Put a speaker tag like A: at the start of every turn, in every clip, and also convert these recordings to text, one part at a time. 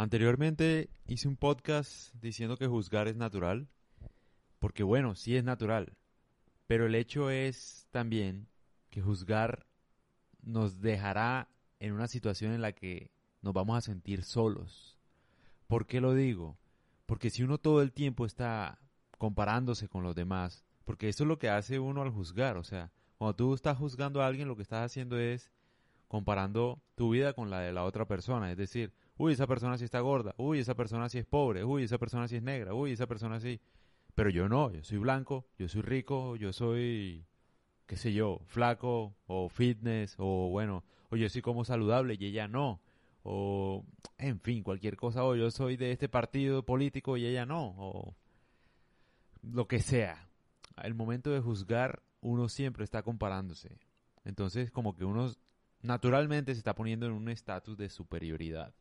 A: Anteriormente hice un podcast diciendo que juzgar es natural, porque bueno, sí es natural, pero el hecho es también que juzgar nos dejará en una situación en la que nos vamos a sentir solos. ¿Por qué lo digo? Porque si uno todo el tiempo está comparándose con los demás, porque eso es lo que hace uno al juzgar, o sea, cuando tú estás juzgando a alguien, lo que estás haciendo es comparando tu vida con la de la otra persona, es decir, uy, esa persona sí está gorda, uy, esa persona sí es pobre, uy, esa persona sí es negra, uy, esa persona sí... Pero yo no, yo soy blanco, yo soy rico, yo soy, qué sé yo, flaco o fitness o bueno, o yo soy como saludable y ella no, o en fin, cualquier cosa, o yo soy de este partido político y ella no, o lo que sea. El momento de juzgar, uno siempre está comparándose. Entonces, como que uno naturalmente se está poniendo en un estatus de superioridad.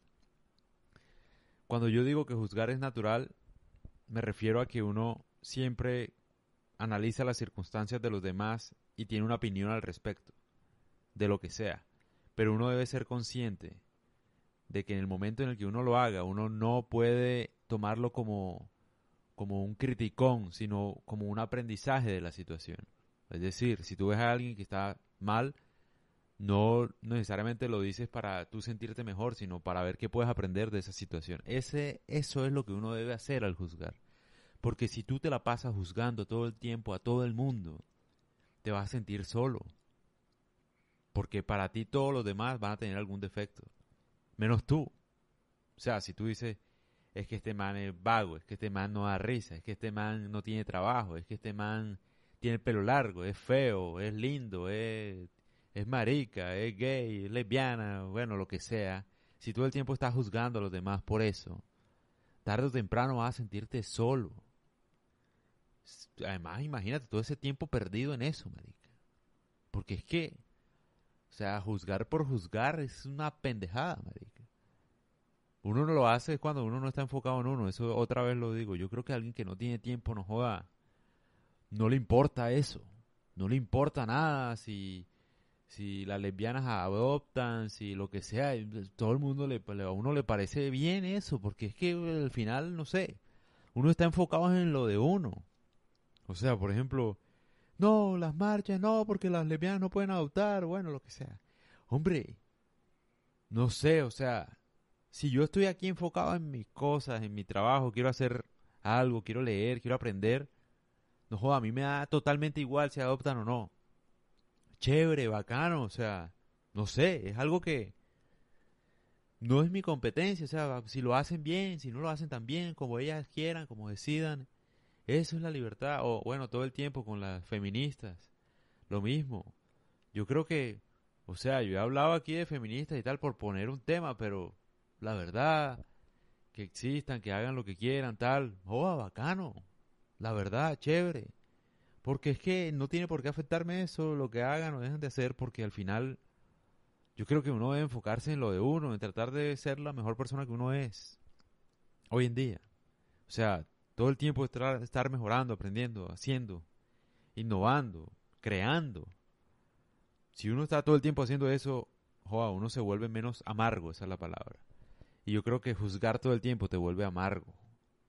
A: Cuando yo digo que juzgar es natural, me refiero a que uno siempre analiza las circunstancias de los demás y tiene una opinión al respecto, de lo que sea. Pero uno debe ser consciente de que en el momento en el que uno lo haga, uno no puede tomarlo como, como un criticón, sino como un aprendizaje de la situación. Es decir, si tú ves a alguien que está mal, no necesariamente lo dices para tú sentirte mejor, sino para ver qué puedes aprender de esa situación. Ese, eso es lo que uno debe hacer al juzgar. Porque si tú te la pasas juzgando todo el tiempo a todo el mundo, te vas a sentir solo. Porque para ti todos los demás van a tener algún defecto. Menos tú. O sea, si tú dices, es que este man es vago, es que este man no da risa, es que este man no tiene trabajo, es que este man tiene pelo largo, es feo, es lindo, es es marica, es gay, es lesbiana, bueno, lo que sea, si todo el tiempo estás juzgando a los demás por eso, tarde o temprano vas a sentirte solo. Además, imagínate todo ese tiempo perdido en eso, marica. Porque es que, o sea, juzgar por juzgar es una pendejada, marica. Uno no lo hace cuando uno no está enfocado en uno. Eso otra vez lo digo. Yo creo que alguien que no tiene tiempo no joda. No le importa eso. No le importa nada si si las lesbianas adoptan, si lo que sea, pues, todo el mundo pues, le, a uno le parece bien eso, porque es que al final, no sé, uno está enfocado en lo de uno. O sea, por ejemplo, no, las marchas, no, porque las lesbianas no pueden adoptar, bueno, lo que sea. Hombre, no sé, o sea, si yo estoy aquí enfocado en mis cosas, en mi trabajo, quiero hacer algo, quiero leer, quiero aprender, no joda, a mí me da totalmente igual si adoptan o no chévere, bacano, o sea, no sé, es algo que no es mi competencia, o sea, si lo hacen bien, si no lo hacen tan bien, como ellas quieran, como decidan, eso es la libertad, o bueno, todo el tiempo con las feministas, lo mismo, yo creo que, o sea, yo he hablado aquí de feministas y tal por poner un tema, pero la verdad, que existan, que hagan lo que quieran, tal, oh, bacano, la verdad, chévere, porque es que no tiene por qué afectarme eso, lo que hagan o dejan de hacer, porque al final yo creo que uno debe enfocarse en lo de uno, en tratar de ser la mejor persona que uno es hoy en día. O sea, todo el tiempo estar mejorando, aprendiendo, haciendo, innovando, creando. Si uno está todo el tiempo haciendo eso, joa, uno se vuelve menos amargo, esa es la palabra. Y yo creo que juzgar todo el tiempo te vuelve amargo.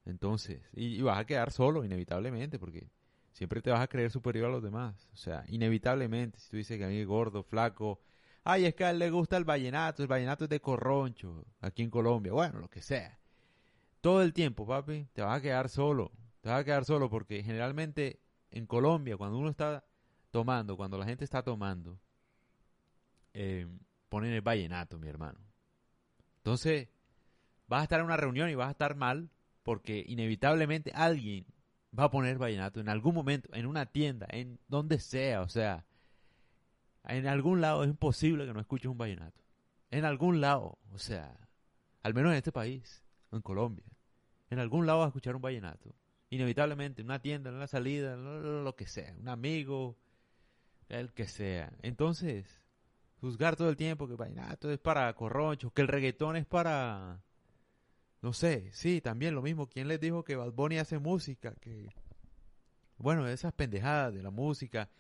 A: Entonces, y, y vas a quedar solo inevitablemente, porque siempre te vas a creer superior a los demás. O sea, inevitablemente, si tú dices que mí es gordo, flaco, ay, es que a él le gusta el vallenato, el vallenato es de corroncho, aquí en Colombia, bueno, lo que sea. Todo el tiempo, papi, te vas a quedar solo. Te vas a quedar solo porque generalmente en Colombia, cuando uno está tomando, cuando la gente está tomando, eh, ponen el vallenato, mi hermano. Entonces, vas a estar en una reunión y vas a estar mal porque inevitablemente alguien va a poner vallenato en algún momento, en una tienda, en donde sea, o sea, en algún lado es imposible que no escuches un vallenato. En algún lado, o sea, al menos en este país, en Colombia, en algún lado vas a escuchar un vallenato. Inevitablemente, en una tienda, en una salida, lo que sea, un amigo, el que sea. Entonces, juzgar todo el tiempo que el vallenato es para corronchos, que el reggaetón es para no sé, sí, también lo mismo. ¿Quién les dijo que Bad Bunny hace música? Que, bueno, esas pendejadas de la música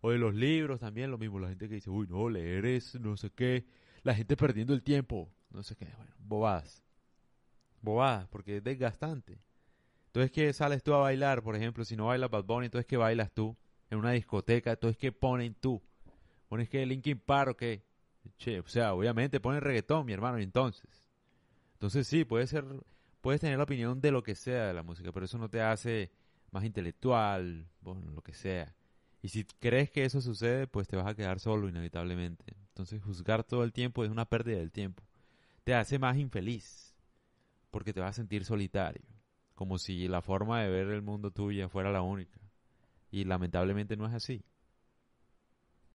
A: o de los libros también, lo mismo. La gente que dice, uy, no, leer es no sé qué. La gente perdiendo el tiempo, no sé qué. Bueno, bobadas. Bobadas, porque es desgastante. Entonces, que sales tú a bailar? Por ejemplo, si no bailas Bad Bunny, entonces que bailas tú en una discoteca, entonces que ponen tú. Pones que Linkin Park o qué. Che, o sea, obviamente ponen reggaetón, mi hermano, entonces. Entonces sí, puedes ser, puedes tener la opinión de lo que sea de la música, pero eso no te hace más intelectual, bueno, lo que sea. Y si crees que eso sucede, pues te vas a quedar solo inevitablemente. Entonces juzgar todo el tiempo es una pérdida del tiempo. Te hace más infeliz, porque te vas a sentir solitario, como si la forma de ver el mundo tuya fuera la única. Y lamentablemente no es así.